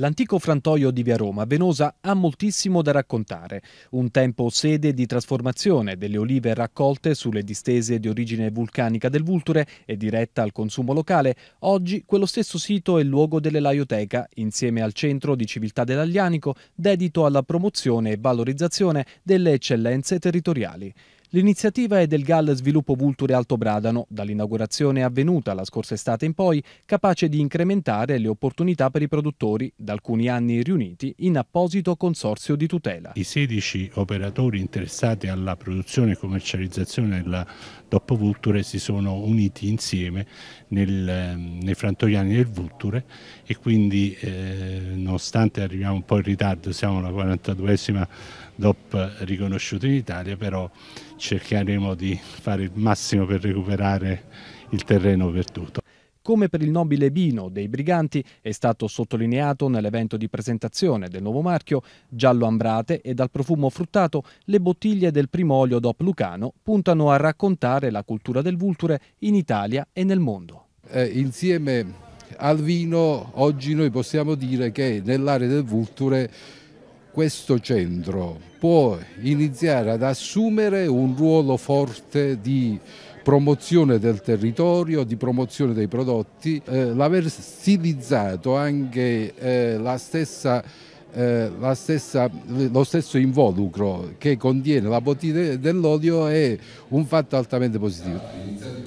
L'antico frantoio di Via Roma, Venosa, ha moltissimo da raccontare. Un tempo sede di trasformazione delle olive raccolte sulle distese di origine vulcanica del Vulture e diretta al consumo locale, oggi quello stesso sito è luogo dell'Elaioteca, insieme al centro di civiltà dell'Aglianico, dedito alla promozione e valorizzazione delle eccellenze territoriali. L'iniziativa è del GAL Sviluppo Vulture Alto Bradano, dall'inaugurazione avvenuta la scorsa estate in poi, capace di incrementare le opportunità per i produttori, da alcuni anni riuniti in apposito consorzio di tutela. I 16 operatori interessati alla produzione e commercializzazione della DOP Vulture si sono uniti insieme nel, ehm, nei frantoiani del Vulture e quindi eh, nonostante arriviamo un po' in ritardo, siamo la 42esima DOP riconosciuta in Italia, però cercheremo di fare il massimo per recuperare il terreno perduto. Come per il nobile vino dei briganti è stato sottolineato nell'evento di presentazione del nuovo marchio, giallo ambrate e dal profumo fruttato, le bottiglie del primo olio DOP Lucano puntano a raccontare la cultura del vulture in Italia e nel mondo. Eh, insieme al vino oggi noi possiamo dire che nell'area del Vulture questo centro può iniziare ad assumere un ruolo forte di promozione del territorio, di promozione dei prodotti, eh, l'aver stilizzato anche eh, la stessa eh, stessa, lo stesso involucro che contiene la bottiglia dell'olio è un fatto altamente positivo.